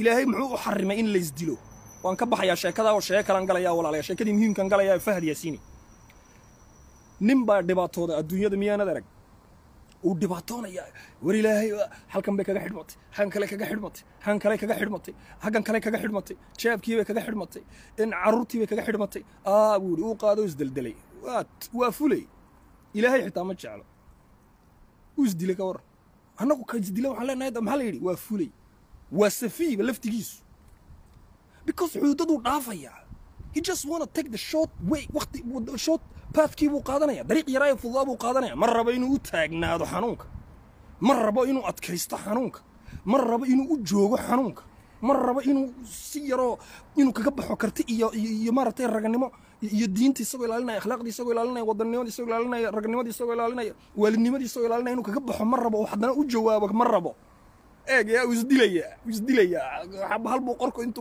ilaahay muxuu u xarimay in laysdilo waan ka baxayaa sheekadaa oo sheeko kalan galayaa walaalaya sheekadii muhiimkan galayaa fahad yaasiini nin baa dhibaatooda adduunyada miyaanad arag uu dhibaatoonaya war ilaahay halkan bay kaga xidhmatay han kale kaga xidhmatay han kale kaga xidhmatay haggan kale kaga xidhmatay jaabkii bay kaga xidhmatay in carruurtii bay kaga xidhmatay aa buu yidhi uu qaado isdeldelay waa waa fulay ilaahay xitaa ma jeclo uu isdilay ka warran annagu ka isdila waxaan leenahay maxaa la yidhi waa fulay waa safiiba laftigiisu because wuxuu daduu dhaafayaa he just wanna take the short way waqti short bathkii buu qaadanaya dariiq yaraayo fududaa buu qaadanaya ma rabo inuu u taagnaado xanuunka ma rabo inuu adkaysto xanuunka ma rabo inuu u joogo xanuunka ma rabo inuu si yaroo inuu kaga baxo karti iyo iyo maaragtay raganimo iyo diinta isagoo ilaalinaya akhlaaqdii isagoo ilaalinaya wadannimada isagoo ilaalinaya raganimadii isagoo ilaalinaya waalidnimadii isagoo ilaalinaya inuu kaga baxo ma rabo oo haddana u jawaabo ma rabo eegaya u isdilayaa u isdilayaa hal buu qorku intu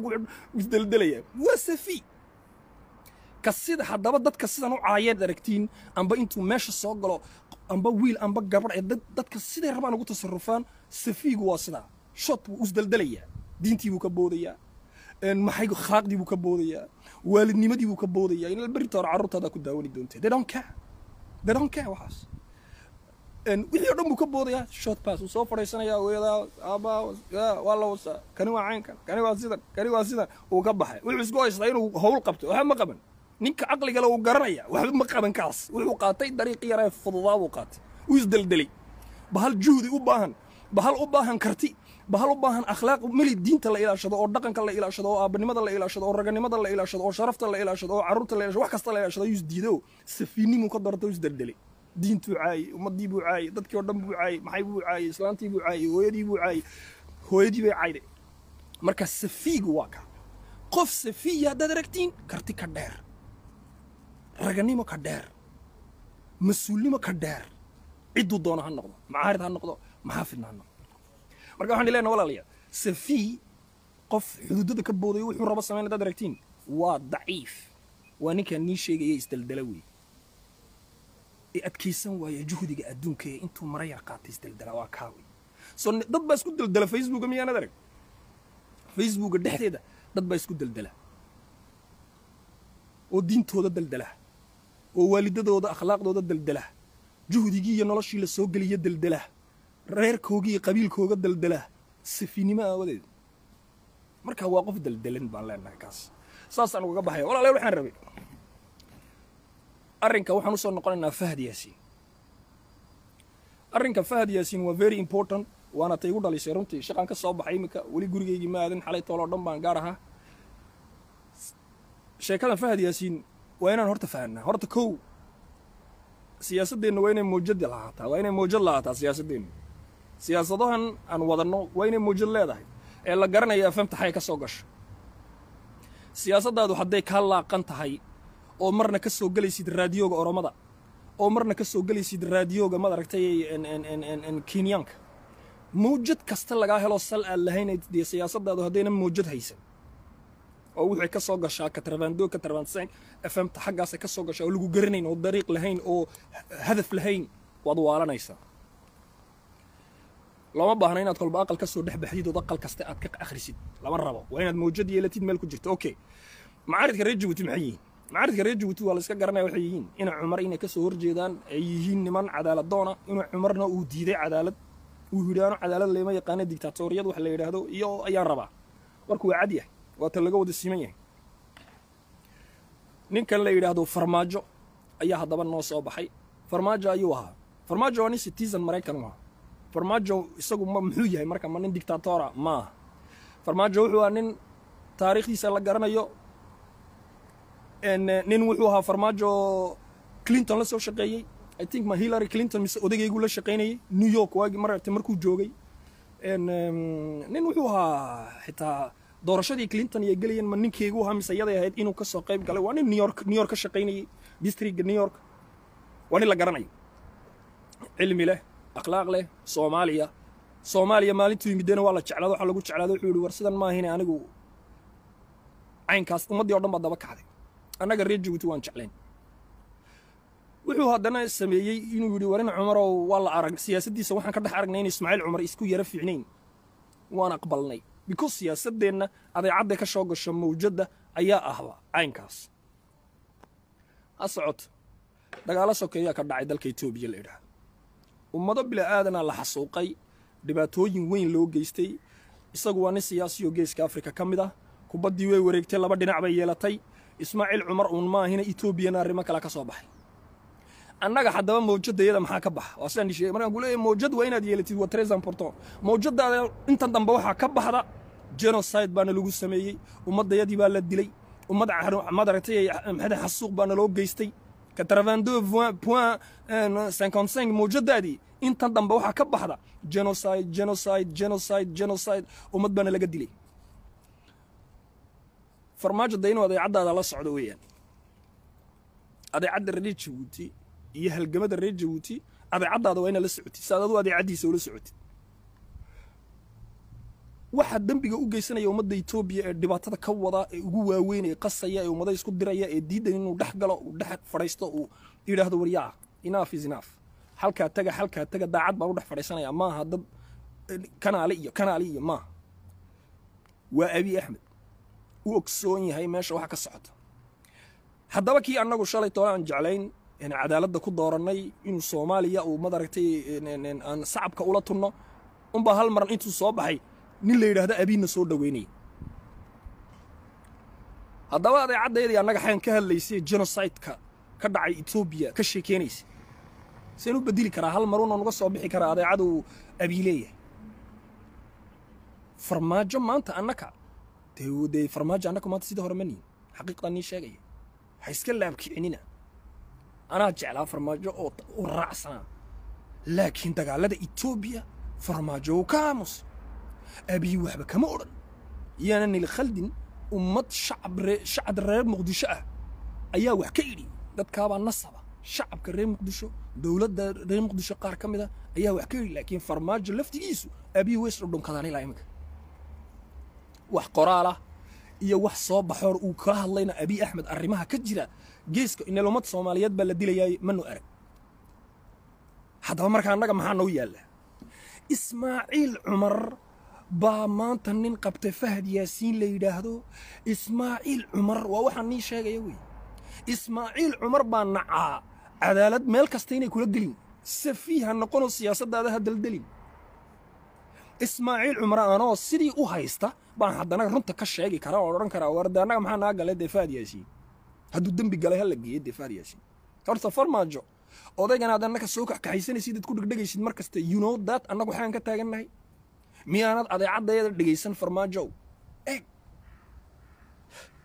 isdeldelayaa waa safi ka sida haddaba dadka sidan u caayeed aragtiin amba intuu meesha soo galo amba wiil amba gabadh ee dadka siday rabaan ugu tasarufaan safiigu waa sidaa shot buu isdeldelayaa diintii buu ka boodayaa maxay khalaaqdii buu ka boodayaa waalidnimadii buu ka boodayaa in berita hore carruurtaada ku daawani doonteen they don't care they don't care waxaas wixii o dhan buu ka boodaya short pass wuu soo fadhiisanaya weedaa aabaa waa la kani waa caynkan kani waa sidan kani waa sidan uu ka baxay wuxuu isku haystaa inuu howl qabto waxba ma qaban ninka caqligale uu garanaya waxba ma qaban kaas wuxuu qaatay dariiqi yaree fududaa buu qaatay wuu isdeldelay bahal juhdi u baahan bahal u baahan karti bahal u baahan akhlaaq meli diinta la ilaashado oo dhaqanka la ilaashado oo aabanimada la ilaashado oo raganimada la ilaashado oo sharafta la ilaashado oo carruurta la ilaashado wax kasta la ilaashado yuu isdiido safiinnimuu ka darto isdeldelay diintuu caayey ummadii buu caayey dadkii oo dhan buu caayey maxay buu caayey islaantii buu caayey hooyadii buu caayey hooyadii marka safiigu waa ka qof safiya haddaad aragtiin karti ka dheer raganimo ka dheer mas-uulnimo ka dheer cidduu doono ha noqdo macaarid ha noqdo maxaafidna ha noqdo marka waxaan leenahay walaalayaal safiy qof xuduudada ka booday wuxuu rabo samayn haddaad aragtiin waa daciif waa ninkaa nii sheegaya isdaldala weeye ee adkaysan waaya juhdiga adduunka ee intuu mara yar qaatay isdaldala waa kaawi so dad baa isku daldala facebooka miyaanad arag facebooka dhexdeeda dad baa isku daldala oo diintooda daldala oo waalidadooda akhlaaqdooda daldala juhdigii iyo noloshii la soo geliya deldela reerkoogii iyo qabiilkooga daldala safinimo aawadeed marka waa qof daldalan baan leenahay kaas saasaan ugaga baxaya walaalayaal waxaan rabay arrinka waxaan usoo noqonaynaa fahad yaasiin arrinka fahad yaasiin waa very important waana tay igu dhalisay runtii shaqaan ka soo baxay iminka weli gurigaygii ma aadin xalay tooloo dhan baan gaar ahaa sheekadan fahad yaasiin waa inaan horta fahanaa horta kow siyaasaddeenna waa inay mawjad lahaataa waa inay mawjad lahaataa siyaasaddeennu siyaasadahan aan wadanno waa inay mawjad leedahay ee la garanaya afamtaxay ka soo gasho siyaasaddaadu hadday kaa laaqan tahay oo marna ka soo gelaysid raadiyoga oromada oo marna ka soo gelaysid raadiyoga maad aragtay kenyaanka mawjad kasta lagaa helo sal aad lahaynad dee siyaasadaadu haddayna mawjad haysan oo wixii ka soo gashaa katarvando katarvansan efemta xaggaasa ka gashaa oo lagu garanayn oo dariiq lahayn oo hadaf lahayn waad waalanaysaa looma baahna inaad kolba aqal ka dhex baxdid ood aqal kaste aad ka akhrisid lama rabo waa inaad mawjad yeelatid meel ku jirta okay macaaridka reer jabuuti maxay yihiin macadka reer jabuuti waa la iska garanaya waxay yihiin ina cumar inay kasoo horjeedaan ay yihiin niman cadaaladdoona inuu cumarna uu diiday cadaalad uu yidhaano cadaalad leema yaqaana digtaatoriyad wax la yidhaahdo iyo ayaan rabaa warku waa cad yahay waa ta laga wada siman yahay ninkan la yidhaahdo farmaajo ayaa haddaba noo soo baxay farmaajo ayuu ahaa farmaajo waa nin citizen maraykan u ahaa farmaajo isagu ma muxuu yahay marka ma nin dictatora maaha farmaajo wuxuu ahaa nin taariikhdiisa la garanayo Uh, nin wuxuu ahaa farmaajo clinton la soo shaqeeyey i think ma hillary clinton mise odagaygu la shaqaynayay new york waagi maragtay markuu joogay um, nin wuxuu ahaa xitaa doorashadii clinton iyo gelayeen ma ninkeygu ahaa mise iyaday ahayd inuu kasoo qayb galay waa nin new york new york ka shaqaynayay districtga new york waa nin la garanayo cilmi leh akhlaaq leh soomaaliya soomaaliya maalintuu yimideena waa la jeclaado waxaa lagu jeclaado wuxuu yihi war sidan maahine anigu caynkaas ummaddii o dhan baa daba kacday annaga reer jabuuti waan jeclayn wuxuu haddana sameeyey inuu yidhi warin cumarow waa la arag siyaasaddiisa waxaan ka dhex aragnay in ismaaciil cumar isku yara fiicnayn waan aqbalnay bikos siyaasaddeenna adeecadda ka soo gasho mawjadda ayaa ahba caynkaas ha socoto dagaalo sokeeyaa ka dhacay dalka etoobiya la idhaha ummado bila'aadanaa la xasuuqay dhibaatooyin weyn loo geystay isagu waa nin siyaasiyo geeska afrika ka mid ah kubaddii way wareegtay laba dhinac bay yeelatay ismaaciil cumar uun maahina etoobiyana arrimo kale ka soo baxay annaga haddaba mawjadayada maxaa ka baxa waa sidaan sheegay markaan ku mawjad waa inaad yeelatid waa très mawjadaada intan dambe waxaa ka baxda genocide baana lagu sameeyey ummadayadii baa la dilay ummad madaragtay ah, xasuuq baana loo geystay 82.55 mawjadaadii intan dambe waxaa ka baxda genocide genocide genocide genocide ummad baana laga dilay farmaajo da inuu adeecadaada la socdo weeyaan adeecadda reer jabuuti iyo halgamada reer jabuuti adeecadaada waa inaad la socotid si aad u adeecaddiisa ula socotid waxaa dembiga u geysanaya ummadda etoobiya ee dhibaatada ka wada ee ugu waaweynaya qasaya ee ummada isku diraya ee diidan inuu dhex galo uu dhex fadhiisto uu yidhaahdo waryaa inaaf is inaaf halkaa taga halkaa taga daacad baan u dhex fadhiisanayaa maaha dad eh, kanaale iyo kanaale iyo maaha waa abi axmed ku ogsoon yahay meesha wax ka socota haddaba kii annagu shalay toole aan jeclayn cadaaladda ku dooranay inuu soomaaliya uu madaragtay aan sacabka ula tunno unbaa hal maran intuu soo baxay nin la yidhaahdo abiinna soo dhoweynaya haddaba adeecaddaydii annaga xaan ka hadlaysay genosideka ka dhacay etoobiya ka sheekeynaysa seen u bedeli karaa hal maruuna nuga soo bixi karaa adeecaduu abiileeyahay farmaajo maanta annaka de farmaajo annaku maanta iska laabkicinina anaa jeclaa farmaajo oo u raacsanaa laakiin dagaalada etoobiya farmaajo wuu ka aamusa abiyi waxba kama odhan iyana nil khaldin ummad shacab reer muqdisho ah ayaa wax ka idhi dadkaabaa nasaba shacabka reer muqdisho dowladda reer muqdisho qaar ka mid a ah, ayaa wax ka idhi laakiin farmaajo laftigiisu abiyi way isdhudhunkadaan ilaa iminka wax qoraalah iyo wax soo baxoor uu kala hadlayna abi axmed arrimaha ka jira geeska inelomad soomaaliyeed baa la dilayaay manu arag haddaba markaa annaga maxaa noo yaalla ismaaciil cumar baa maanta nin qabtay fahad yaasiin la yidhaahdo ismaaciil cumar waa waxaan nii sheegaya wey ismaaciil cumar baa nacaa cadaalad meel kasta inay kula delin safiih ha noqono siyaasaddaada ha daldelin ismaaciil cumraan oo sidii u haysta baan haddana runta ka sheegi karaa oo odhan karaa warde annaga maxaa naa galee deefaad yaashiin hadduu dembi galay hala geeye deefaad yaashiin horta farmaajo odaygana aad annaka soo kaxkaxaysanaysid ad ku dhegdhegaysid mar kasta you know that annagu waxaan ka taagannahay miyaanad adeecadayada dhegaysan farmaajow eg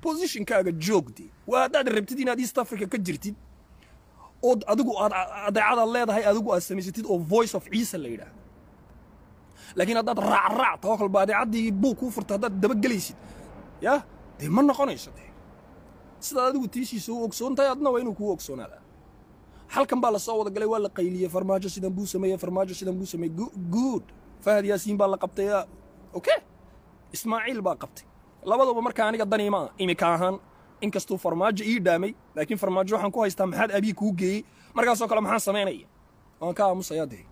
bositionkaaga joogdee waa haddaad rabtid inaad east africa ka jirtid oo adigu aad adeecadaad leedahay adigu aad samaysatid oo voice of ciise la yidhaahdo laakiin haddaad raacraac tawakkal baadicadii buu kuu furta haddaad dabagelaysid yaa dee ma noqonayso dee sidaad adigu tiishiisa u ogsoon tahay adna waa inuu kuu ogsoonaada halkan baa la wada galay waa la qayliyey farmaajo sidan buu sameeye farmaajo sidan buu sameeye guud fahad yaasiin baa la qabtay okay ismaaciil baa qabtay labaduba markaa aniga dani ma imika ahaan inkastuu farmaajo ii dhaamay laakiin farmaajo waxaan ku haystaa maxaad abii kuu geeyey markaasoo kale maxaan samaynaya waan ka aamusaya dee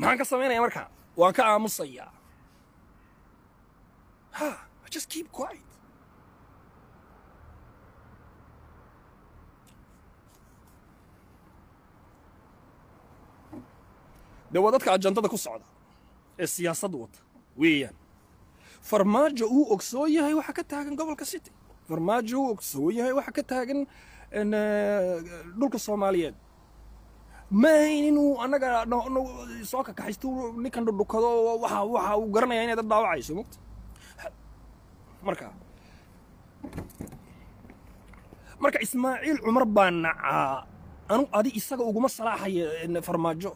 maxaan ka samaynaya markaa waan ka aamusayaa just keep quiet de waa dadka ajandada ku socda ee siyaasad wata weeyaan farmaajo uu ogsoon yahay waxa ka taagan gobolka city farmaajo uu ogsoon yahay waxa ka taagan eh, dhulka soomaaliyeed maahayn inuu annaga soo kakaxayst ninkan dhudhukado waxa waxa uu garanaya inay dad dhaawacayso mugta marka marka ismaaciil cumar baa nacaa ah, anu adi isaga uguma salaaxaya eh, farmaajo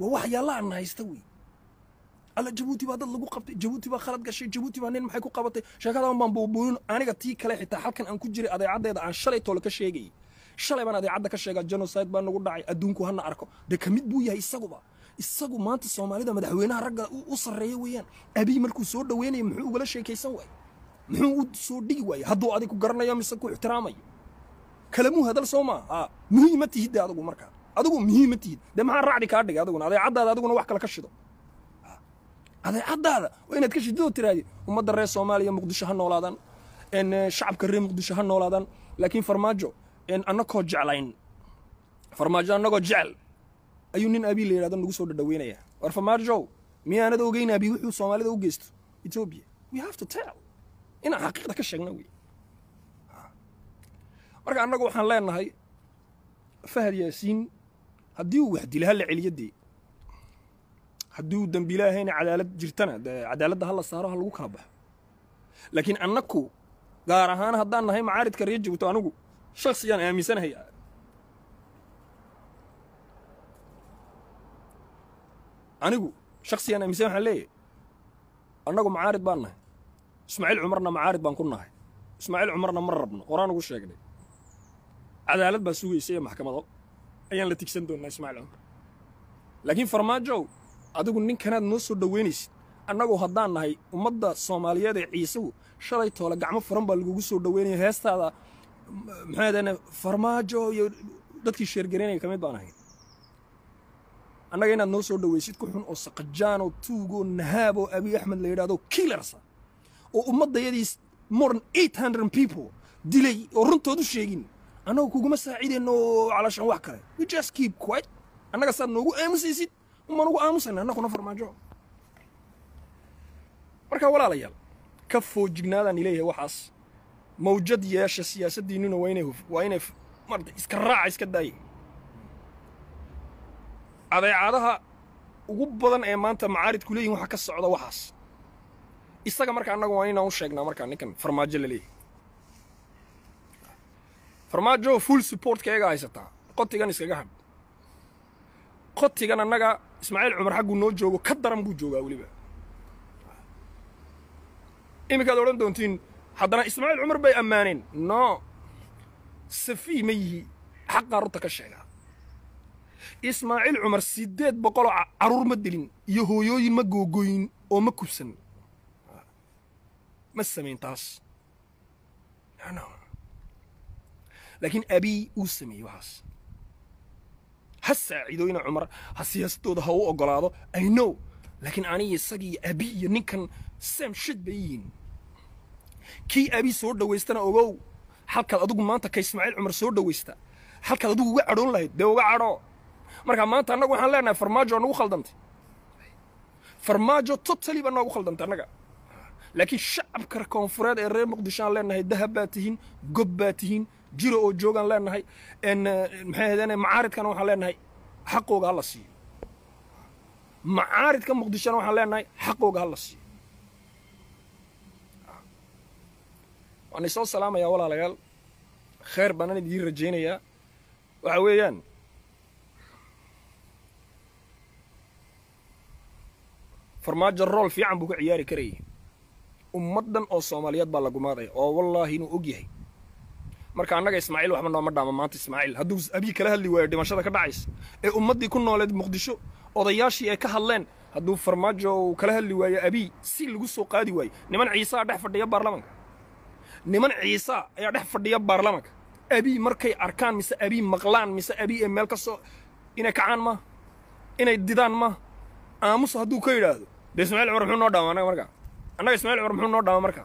waa waxyaalaha haysta wey alla jabuuti baa dad lagu qabtay jabuuti baa khalad gashay jabuuti baa nin maxay ku qabatay sheekada un baan buubuunin aniga tii kale xitaa halkan aan ku jiray adeecaddeeda aan shalay toole ka sheegayay shalay baan adeecadda ka sheega genosid baa nagu dhacay adduunku hana arko dee ka mid buu yahay isaguba isagu maanta soomaalida madaxweynaha ragga u sarreeya weeyaan abiy markuu soo dhoweynaya muxuu ugala sheekaysan waayey muxuu u soo dhigi waayey hadduu adig ku garanayo mise ku ixtiraamayo kalamuu hadal soo maaha haa muhiima tihid de adigu markaa adigu muhiima tihid dee maxaa raacdi kaa dhigay adiguna adeecaddaada adiguna wax kale ka shido adeecaddaada waa inaad ka shididoo tiraahdi ummadda reer soomaaliya muqdisho ha noolaadaan eh, shacabka reer muqdisho ha noolaadaan laakiin farmaajo annakoo jeclayn farmaajo annagoo jecel ayuu nin abii la yidhahdo nagu soo dhadhaweynaya war farmaajow miyaanad ogeyn abii wuxuu soomaalida u geysto etoobiya we have to tell inaan xaqiiqda ka sheegna wey ah. marka annagu waxaan leenahay fahad yaasiin haddii uu wax dila ha la celiyo dee hadduu dembiila ahayna cadaalad jirtana dee cadaaladda ha saaro ha lagu kala baxo laakiin annaku gaar ahaan haddaan nahay macaaridka reer jawto anigu shaksiyaan aaminsanahay anigu shaksiyaan aaminsan waxaan leeyahay annagu macaarid baan nahay ismaaciil cumarna macaarid baan ku nahay ismaaciil cumarna ma rabno qoraan ugu sheegnay cadaalad baa sugaysaiyo maxkamado ayaan la tigsan doonnaa ismaaciil cumar laakiin farmaajow adigu ninkanaad noo soo dhoweynaysid annagu haddaan nahay ummadda soomaaliyeed ee ciisagu shalay toole gacmo furan baa lagugu soo dhoweynaya heestaada maxaadane farmaajo iyo dadkii sheergareynaya ka mid baan ahay annaga inaad noo soo dhaweysid ku xun oo saqajaanoo tuugoo nahaaboo oo abiy axmed la yidhahdo kilarsa ah, oo ummaddayadiis moran eight hundred people dilay oo runtoodu sheegin annagu kuguma saaciidayno calashan wax kale we just keep quiet annaga saad noogu aamusaysid umaan ugu aamusayna annaguna farmaajo marka walaalayaal ka foojignaadaan ileeyahay waxaas mawjad yeesha siyaasaddiinnuna waa inay iska raaca iska daaya adeecadaha ugu badan ee maanta macaaridku leeyihin waxaa ka socda waxaas isaga marka annaga waa inaan u sheegnaa markaa ninkan farmaajo la leeyahay farmaajo full supportka eega haysataa qotigan iskaga hadh qotigan annaga ismaaciil cumar xagguu noo joogo ka daran buu joogaa weliba iminkaad odhan doontiin haddana ismaaciil cumar bay ammaaneen no safii ma yihi xaqaa runta ka sheegaa ismaaciil cumar siddeed boqoloo caruur ma dilin iyo hooyooyin ma googooyin oo ma kubsan ma samayn taas laakiin abii uu sameeyey waxaas ha saaciidooyna cumar ha siyaastooda ha u ogolaado i know laakiin aniga isagii iyo iyo ninkan sam shid bay yihiin kii abi soo dhowaystana ogow halkaad adugu maanta ka ismaaciil cumar soo dhawaysta halkaad adugu uga cadhoon lahayd dee uga cadhoo marka maanta annagu waxaan leenahay farmaajo nagu khaldantay farmaajo totali baa noogu khaldantay annaga laakiin shacabka koonfureed ee reer muqdisho aan leenahay dahab baa tihiin gob baa tihiin jiro oo joogaan leenahay eh, maxay ahaydeen eh, macaaridkana waxaan leenahay xaqooga ha la siiyo macaaridka muqdishona waxaan leenahay xaqooga ha la siiyo waan isoo salaamayaa walaalayaal khayr baanan idiin rajaynayaa waxa weeyaan farmaajo rool fiican buu ka ciyaari karayay ummaddan oo soomaaliyeed baa la maadaya oo wallaahi inuu og yahay marka annaga ismaaciil waxba nooma dhaama maanta ismaaciil hadduu abiy kala hadli waayo dhimashada ka dhacaysa ee ummaddii ku nooleed muqdisho odayaashii ay ka hadleen hadduu farmaajo uu kala hadli waayo abiy si lagu soo qaadi waayo niman ciisaa dhex fadhiya baarlamanka niman ciisa ayaa dhex fadhiya baarlamanka abi markay arkaan mise abi maqlaan mise abi ee meel ka soo inay kacaan ma inay didaan ma aamus hadduu ka yidhaahdo de ismaiil cumar muxuu noo dhaama annaga markaa annaga ismaiil cumar muxuu noo dhaama markaa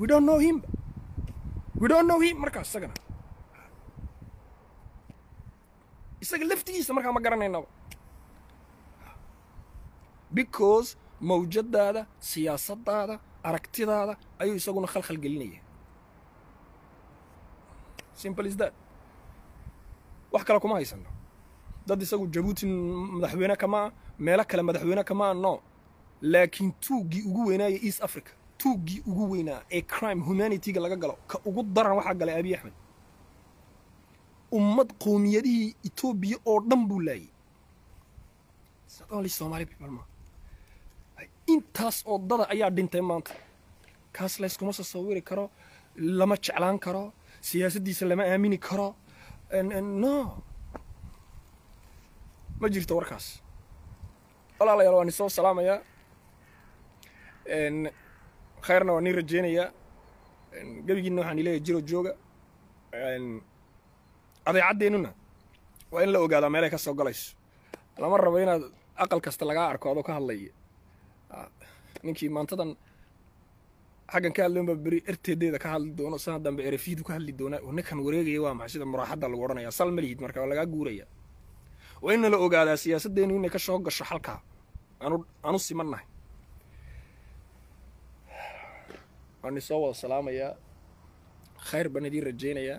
we don't know him we don't know him markaas isagana isaga laftigiisa markaa ma garanaynaba because mawjadaada siyaasadaada aragtidaada ayuu isaguna khalkhal gelinaya wax kale kuma haysano dad isagu jabuuti madaxweyne kama ah meelo kale madaxweyne kama ah no laakiin tuuggii ugu weynaaya east africa tuuggii ugu weynaa ee crime humanity ga laga galo ka ugu daran waxaa galay abiy axmed ummad qoomiyadihii etoobiya oo dhan buu laayay intaas oo dada ayaa dhintay maanta kaas layskuma tasawiri karo lama jeclaan karo siyaasaddiisa lama aamini karo no ma jirto warkaas walaalayaal waan ni soo salaamayaa khayrna waa nii rajeynayaa gebigiinna waxaan ileeyahay jiro jooga adeecaddeennuna waa in la ogaadaa meelay ka soo galayso lama rabo inaad aqal kasta lagaa arko adoo ka hadlaya ninkii maantadan xaggan ka hadlaba beri erteedeeda ka hadli doono sanad dambe erafiid ka hadli doonaa oo ninkan wareegaya waa maxay sida muraaxadda lagu odhanaya sal malihid marka waa lagaa guuraya waa in la ogaadaa siyaasaddeenu inay ka shoo gasho xalkaa anu aanu simannahay waan idin soo wada salaamayaa khayr baan idiin rajaynayaa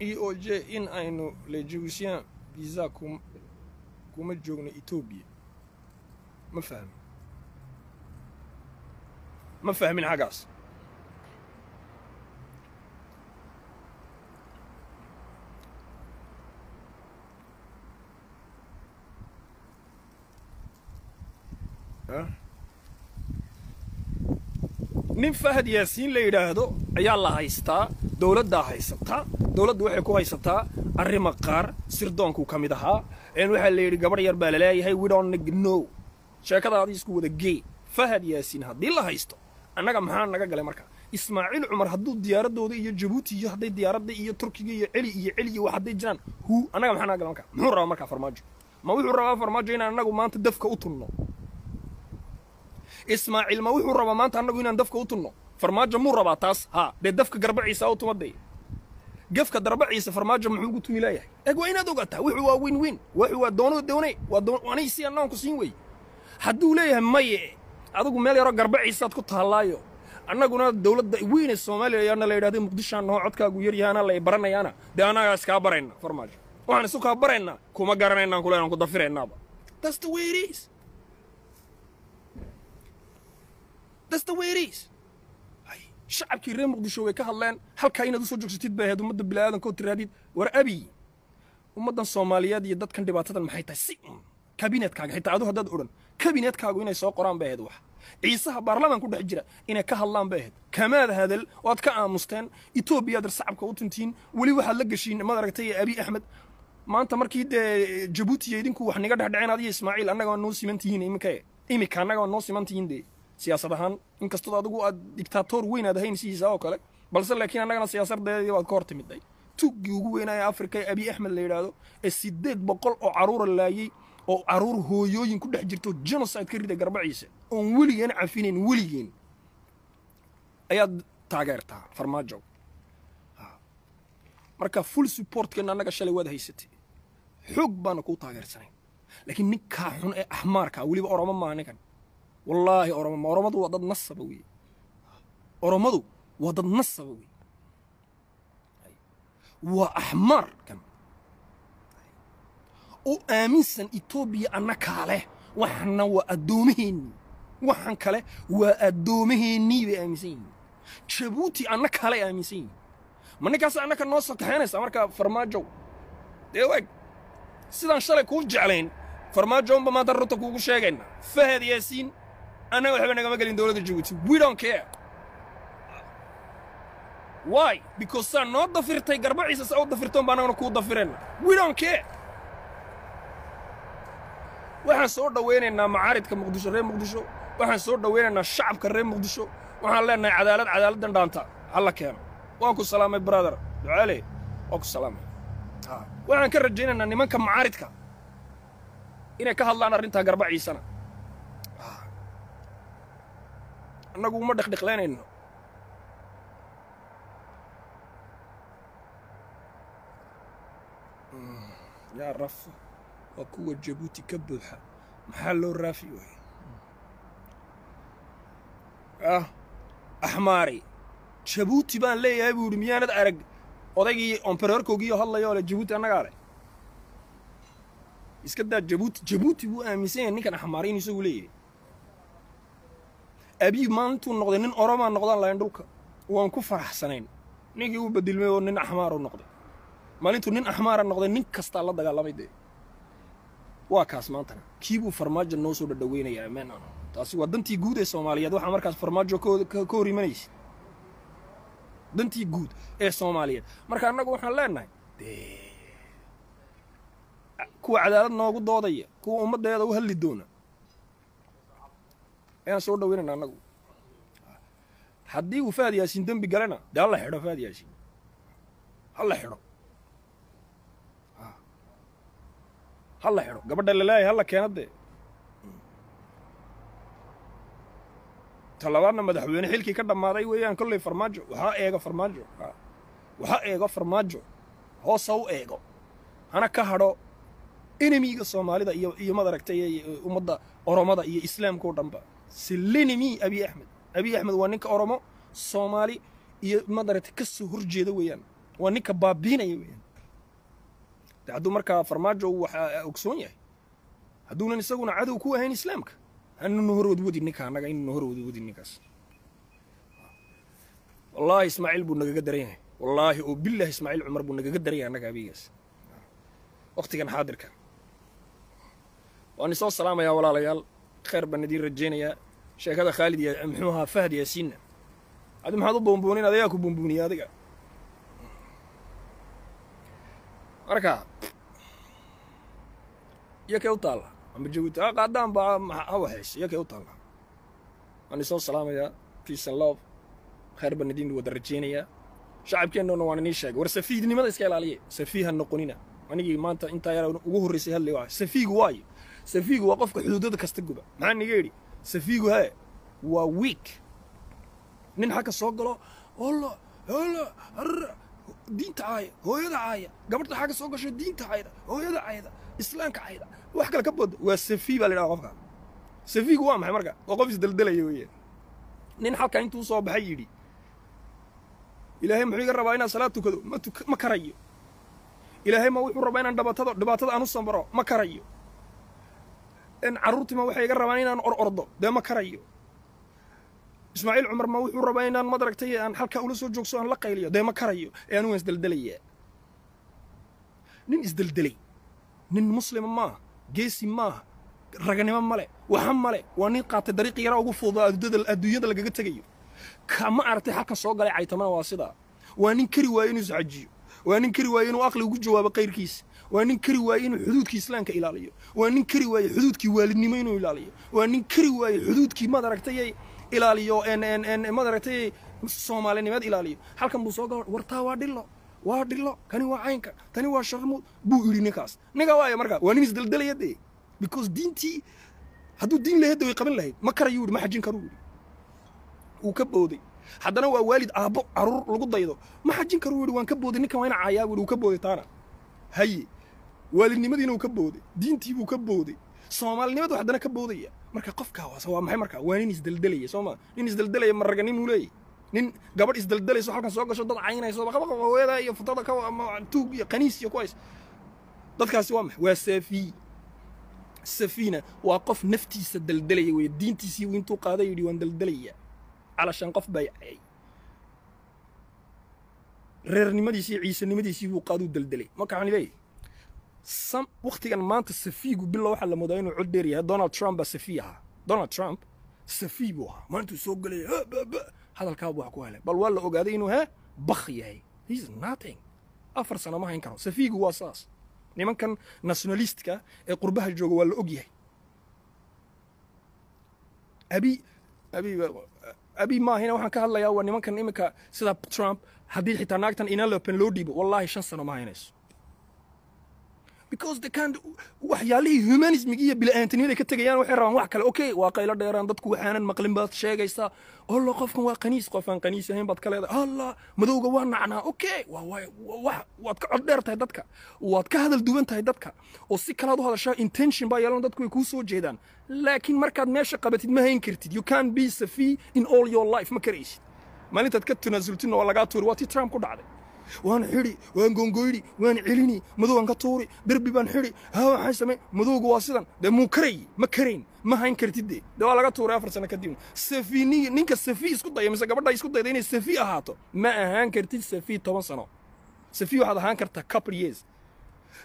e o j in aynu lejuwisien visa kuma joogno etoobiya ma fahmin ma fahmin xaggaas nin fahad yaasiin la yidhaahdo ayaa la haystaa dowladdaa haysataa dowladdu waxay ku haysataa arrimo qaar sirdoonku ka mid ahaa waxaa la yidhi gabadh yar baa laleeyahay widhonno sheekadaadi isku wada gee fahad yaasiin haddii la haysto annaga maxaa naga galay marka ismaaciil cumar hadduu diyaaradooda iyo jabuuti iyo hadday diyaaradda iyo turkiga iyo celi iyo celi iyo wax hadday jiraan hu annaga maxaa naga galay marka muxuu rabaa markaa farmaajo ma wuxuu rabaa farmaajo inaan annagu maanta dafka u tunno ismaaciil ma wuxuu rabaa maanta annagu inaan dafka u tunno farmaajo muu rabaa taas haa dee dafka garbaciisa u tumadee gafka darbaciisa farmaajo muxuu ugu tumi laayahay eeg waa inaad ogataa wuxuu waa win win wuxuu waa doono doone waa doon anay si annoonku siin weeye hadduu leeyahay maye adigu meel yaroo garbaciisaad ku taallaayo annaguna dowladda weyne soomaaliya la yidhahday muqdishaan noo codkaagu yaryahaana lay baranayaana dee anagaa iskaa barayna farmaajo waxaan isu kaa baraynaa kuma garanaynaan kuleenaan ku dafiraynaaba That's the way it is. That's the way it is shacabkii reer muqdisho way ka hadleen halkaa inaad usoo joogsatid bay ahayd ummadda biniaadanka oo tiraadid war abiy ummaddan soomaaliyeed iyo dadkan dhibaatadan maxay tahay si un um, kabinetkaaga xitaa adu haddaad odhan kabinetkaagu inay soo qoraan bay ahayd wax ciisaha baarlamaan ku dhex jira inay ka hadlaan bay ahayd kamaad hadal oad ka aamusteen etoobiyaad shacabka u tuntiin weli waxaad la geshiin maad aragtay abiy axmed maanta markii dee jabuutiya idinku wax niga dhexdheceen adiyo ismaaciil annagaaa noo simantihiin iminka iminka annagaaa noo simantihiin dee siyaasad ahaan inkastoo adigu aad dictator weyn aad ahayn sihiisa oo kale balse laakiin annagana siyaasadeedii baad ka hor timiday tuggii ugu weynaaye afrika ee abi axmed la yidhaahdo ee siddeed boqol oo caruura laayey oo caruur hooyooyin ku dhex jirto genocide ka rida garbaciisa oon weligeen cafinayn weligeen ayaad taageertaa farmaajo marka full supportkeenna annaga shalay waad haysatay xoog baana kuu taageersanayn laakiin ninkaa xun ee axmaarka weliba oroma maaha ninkan wallaahi oromoma oromadu waa dad nasaba wey oromadu waa dad nasaba wey waa axmaarkan oo aaminsan etoobiya anna kaaleh waxna waa addoomaheennii waxaan kale waa addoomaheennii bay aaminsan yihiin jabuuti anna kaaley aaminsan yihiin ma ninkaas annaka noo soo kaxaynaysaa marka farmaajow dee waag sidaan shalay kuu jeclayn farmaajownba maanta runta kuugu sheegayna fahad yaasiin annaga waxba nagama gelin dowladda jabuuti we don't care why because saa noo dafirtay garbaciisa saa u dafirtoon baa annagana kuu dafireenna we don't care waxaan soo dhaweynaynaa macaaridka muqdisho reer muqdisho waxaan soo dhowaynaynaa shacabka reer muqdisho waxaan leenahay cadaalad cadaaladdan dhaanta halla keeno waan ku salaamay brother ducaale waan ku salaamay ah. waxaan ka rajaynaynaa nimanka macaaridka inay ka hadlaan arrintaa garbaciisana annagu uma dhekdheqlaynayno hmm, yaa rafo waa kuwa jabuuti ka buuxa maxaa loo raafi waaya ah axmaari jabuuti baan leeyahay buu yidhi miyaanad arag odaygii ombereerkoogiioo hadlayoole jabuuti annagaa leh iska daa jabuuti jabuuti buu aaminsan yahay ninkan axmaari in isagu leeyahay abiy maalintuu noqday nin oromaa noqdaan lahayn dhulka waan ku faraxsanayn ninkii uu bedilmay oo nin axmaaru noqday maalintuu nin axmaara noqday nin kastaa la dagaalamay dee waa kaas maantana kiibuu farmaajo noo soo dhadhaweynayaa amaan taasi waa dantii guud ee soomaaliyeed waxaa markaas farmaajo ka hor imanaysa dantii guud ee soomaaliyeed marka annagu waxaan leenahay leennahay kuwa cadaalad noogu doodaya kuwa ummaddeeda u hadli doona ayaan soo dhaweynana annagu haddii uu fahad yaasiin dembi galena dee hala xidho fahad yaasiin hala xidho hala xidho gabadha laleeyahay hala keena dee talabaadna madaxweyne xilkii ka dhammaaday weeyaan kolley farmaajo waxaa eego farmaajo waxaa eego farmaajo hoosa u eego hana ka hadho enemiga soomaalida iyo iyo madaragtay ummadda oromada iyo islaamka oo dhanba sillinimi abiy axmed abiy axmed waa ninka oromo soomaali iyo madarata ka soo horjeeda weyaan waa ninka baabiinaya weyaan hadduu markaa farmaajo uu waxaa ogsoon yahay hadduunan isaguna cadow ku ahayn islaamka hanuna horwadwadi ninka annaga inuna horwadwadi ninkaas wallaahi ismaaciil buu nagaga daran yahay wallaahi oo billahi ismaaciil cumar buu nagaga daran yahay annaga abigaas waqtigan xaadirka waan isoo salaamayaa walaalayaal kheyr baan idiin rajaynayaa sheekada khaalid iyo muxuu ahaa fahd yaasiinna adi maxaad u buunbuunin adagaa ku buunbuuniya adiga marka iyo u taalla amba ha waxaysa iyo u taalla waan isoo salaamayaa peace and love kheyr baan idiin wada rajaynayaa shacabkeennuna waan inii sheegay war safiihnimada iska ilaaliye safiih noqonina anigii maanta intaa yar ugu horraysay hadlay safiigu waayo safiigu waa qofka xuduudada kasta guba maxaa niga yidhi safiigu hee waa wiik nin xagka soo galo alla alla ar diinta caaya hooyada caaya gabadhta xagga soo gasho diinta cayda hooyada cayda islaamka cayda wax kale ka booda waa safii baa la yidhaha qofka safiigu waa maxay marka waa qof isdeldelaya weeyaan nin xalka intuu soo baxay yidhi ilaahay muxuu iga rabaa inaan salaad tukado ma karayo ilaahay ma wuxuu rabaa inaan dhibaatada aan u sambaro ma karayo carruurtiima waxay iga rabaan inaan or ordo dee ma karayo ismaaciil cumar ma wuxuu rabaa inaan madaragtay aan halkaa ula soo joogso aan la qayliyo dee ma karayo ee anu waan isdeldelayaa nin isdeldelay nin muslima maaha geesi maaha raganimo male waxa male waa nin qaatay dariiq yaraa ugu fududaa adduunyada lagaga tegayo kama aragtay halkan soo galay caytamana waa sidaa waa nin kari waaye inuu isxajiyo waa nin kari waaye inuu aqliga ugu jawaabo qayrkiisa waa nin kari waaye inuu xuduudkii islaamka ilaaliyo waa nin kari waaye xuduudkii waalidnimo inuu ilaaliyo waa nin kari waaye xuduudkii maad aragtay ilaaliyo maad aragtay soomaalinimeed ilaaliyo halkan buu soo gala wartaa waa dhilo waa dhilo kani waa caynka tani waa sharmuud buu idhi ninkaas ninka waaya marka waa nin isdaldalaya dee because diintii hadduu diin lahedda way qaban lahayd ma karayuu yidhi ma xajin karuu yidhi wuu ka booday haddana waa waalid aabo carruur lagu daydo ma xajin karuu yidhi waan ka booday ninkan waa ina caayaa wuu ka booday taana haye waalinimadiina uu ka booday diintiibuu ka booday soomaalinimadu haddana ka boodaya marka qofkaa waa maxay markaa waa nin isdaldalaya sooma nin isdaldalaya ma raganimuu leeyahy nin gabadh isdaldalayso halkan soo gasho dad caynayso baqabaqaba hooyada iyo futada tuug iyo qaniis iyo ku dadkaasi waa maxay waa saafiy safiina waa qof naftiisa daldalaya weeye diintiisii uu intuu qaaday yidhi waan daldalaya calashan qof bay cayay reernimadiisii ciisanimadiisii buu qaaduu daldelay ma kaxanibey wakhtigan maanta safiigu bilo waxaa la moodaa inuu cod dheer yahay donald trump baa safii ahaa donald trump safii buu ahaa maalintuu soo gelaya hadalkaaba wax ku helay bal waa la ogaaday inuu he bakh yahay he's nothing afar sana ma hayn karo safiigu waa saas nimankan nationalistka ee qurbaha jooga waa la og yahay abi abi abi maahina waxaan ka hadlayaa waa nimankan iminka sida trump haddii xitaa naagtan inalopen loo dhiibo wallaahi shan sano ma haynayso because they can't waxyaalihii humanismig iyo bila'aantinimada ay ka tegayaan waxay rabaan wax kale okay waa qaylo dheeraan dadku waxaanan maqlin baad sheegaysaa alla qofkan waa qaniis qof aan qaniis ahayn baad ka leedahay alla madowga waa nacnaa okay waad ka cod dheer tahay dadka waad ka hadal duwan tahay dadka oo si kalaad u hadashaa intention baa yeelan dadku ay kuu jeedaan laakiin markaad meesha qabatid ma hayn kartid you can't be safi in all your life ma karaysid maalintaad ka tanaasultidna waa lagaa tuuri waa tii trump ku dhacday waan xidhi waan gongoydhi waan celini madowan ka tuuri derbi baan xidhi haa waxaan madowga waa sidan dee muu karay ma karayn ma hayn kartidde dee waa laga tuuray afar sano kadibna safiiniyi ninka safi isku daya mise gabadha isku dayda inay safi ahaato ma ahaan kartid safi toban sano safi waxaad ahaan kartaa couple years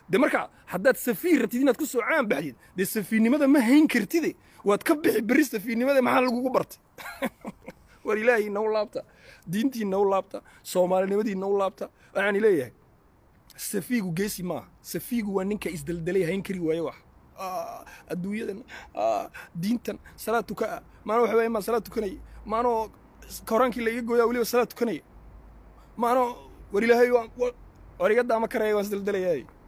de marka haddaad safiir rabtid inaad ku soo caan baxdid dee safiinnimada ma hayn kartide waad ka bixi berri safiinnimada maxaa lagugu bartay war ilaahiina u laabta diintiina u laabta soomaalinimadiina u laabta ah, waxaan leeyahay safiigu geesi maaha safiigu waa ninka isdaldalay hayn kari waayo wax adduunyadan ah, ah, diintan salaad eh. tukaa maanoo waxbaa imaa salaad tukanaya maanoo koraankii laiga gooya weliba salaad tukanaya maano war ilaahay waan war iga daama karaya waan isdaldalayaa